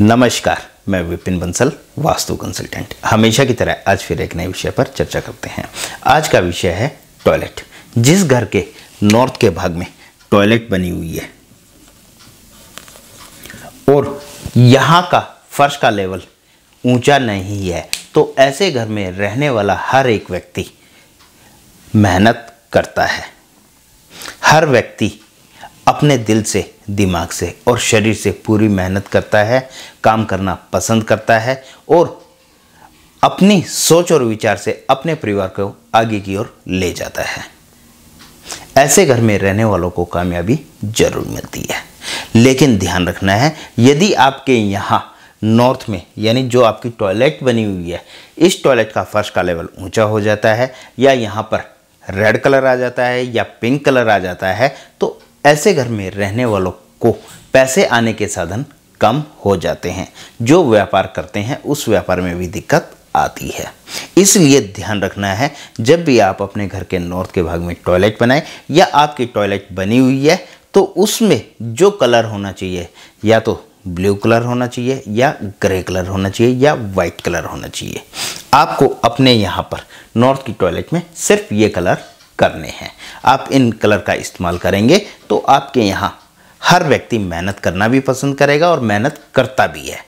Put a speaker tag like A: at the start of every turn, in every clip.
A: नमस्कार मैं विपिन बंसल वास्तु कंसल्टेंट हमेशा की तरह आज फिर एक नए विषय पर चर्चा करते हैं आज का विषय है टॉयलेट जिस घर के नॉर्थ के भाग में टॉयलेट बनी हुई है और यहाँ का फर्श का लेवल ऊंचा नहीं है तो ऐसे घर में रहने वाला हर एक व्यक्ति मेहनत करता है हर व्यक्ति अपने दिल से दिमाग से और शरीर से पूरी मेहनत करता है काम करना पसंद करता है और अपनी सोच और विचार से अपने परिवार को आगे की ओर ले जाता है ऐसे घर में रहने वालों को कामयाबी जरूर मिलती है लेकिन ध्यान रखना है यदि आपके यहाँ नॉर्थ में यानी जो आपकी टॉयलेट बनी हुई है इस टॉयलेट का फर्श का लेवल ऊंचा हो जाता है या यहाँ पर रेड कलर आ जाता है या पिंक कलर आ जाता है तो ऐसे घर में रहने वालों को पैसे आने के साधन कम हो जाते हैं जो व्यापार करते हैं उस व्यापार में भी दिक्कत आती है इसलिए ध्यान रखना है जब भी आप अपने घर के नॉर्थ के भाग में टॉयलेट बनाएं या आपकी टॉयलेट बनी हुई है तो उसमें जो कलर होना चाहिए या तो ब्लू कलर होना चाहिए या ग्रे कलर होना चाहिए या वाइट कलर होना चाहिए आपको अपने यहाँ पर नॉर्थ की टॉयलेट में सिर्फ ये कलर करने हैं आप इन कलर का इस्तेमाल करेंगे तो आपके यहाँ हर व्यक्ति मेहनत करना भी पसंद करेगा और मेहनत करता भी है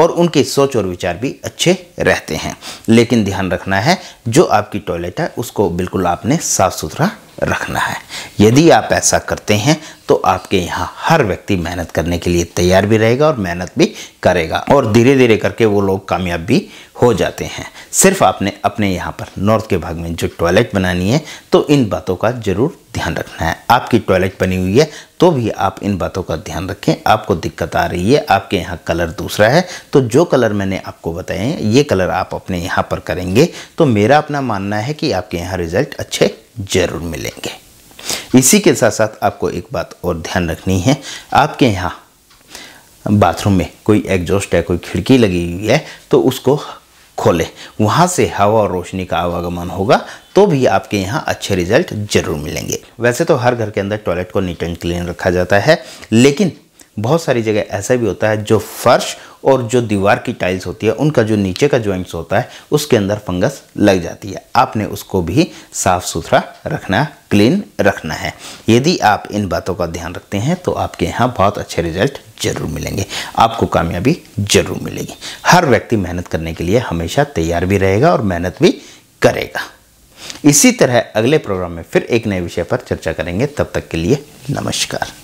A: और उनके सोच और विचार भी अच्छे रहते हैं लेकिन ध्यान रखना है जो आपकी टॉयलेट है उसको बिल्कुल आपने साफ़ सुथरा रखना है यदि आप ऐसा करते हैं तो आपके यहाँ हर व्यक्ति मेहनत करने के लिए तैयार भी रहेगा और मेहनत भी करेगा और धीरे धीरे करके वो लोग कामयाब भी हो जाते हैं सिर्फ आपने अपने यहाँ पर नॉर्थ के भाग में जो टॉयलेट बनानी है तो इन बातों का ज़रूर ध्यान रखना है आपकी टॉयलेट बनी हुई है तो भी आप इन बातों का ध्यान रखें आपको दिक्कत आ रही है आपके यहाँ कलर दूसरा है तो जो कलर मैंने आपको बताए हैं ये कलर आप अपने यहाँ पर करेंगे तो मेरा अपना मानना है कि आपके यहाँ रिजल्ट अच्छे ज़रूर मिलेंगे इसी के साथ साथ आपको एक बात और ध्यान रखनी है आपके यहाँ बाथरूम में कोई एग्जॉस्ट है कोई खिड़की लगी हुई है तो उसको खोलें वहाँ से हवा और रोशनी का आवागमन होगा तो भी आपके यहाँ अच्छे रिजल्ट जरूर मिलेंगे वैसे तो हर घर के अंदर टॉयलेट को नीट एंड क्लीन रखा जाता है लेकिन बहुत सारी जगह ऐसा भी होता है जो फर्श और जो दीवार की टाइल्स होती है उनका जो नीचे का ज्वाइंट्स होता है उसके अंदर फंगस लग जाती है आपने उसको भी साफ़ सुथरा रखना क्लीन रखना है यदि आप इन बातों का ध्यान रखते हैं तो आपके यहाँ बहुत अच्छे रिजल्ट जरूर मिलेंगे आपको कामयाबी जरूर मिलेगी हर व्यक्ति मेहनत करने के लिए हमेशा तैयार भी रहेगा और मेहनत भी करेगा इसी तरह अगले प्रोग्राम में फिर एक नए विषय पर चर्चा करेंगे तब तक के लिए नमस्कार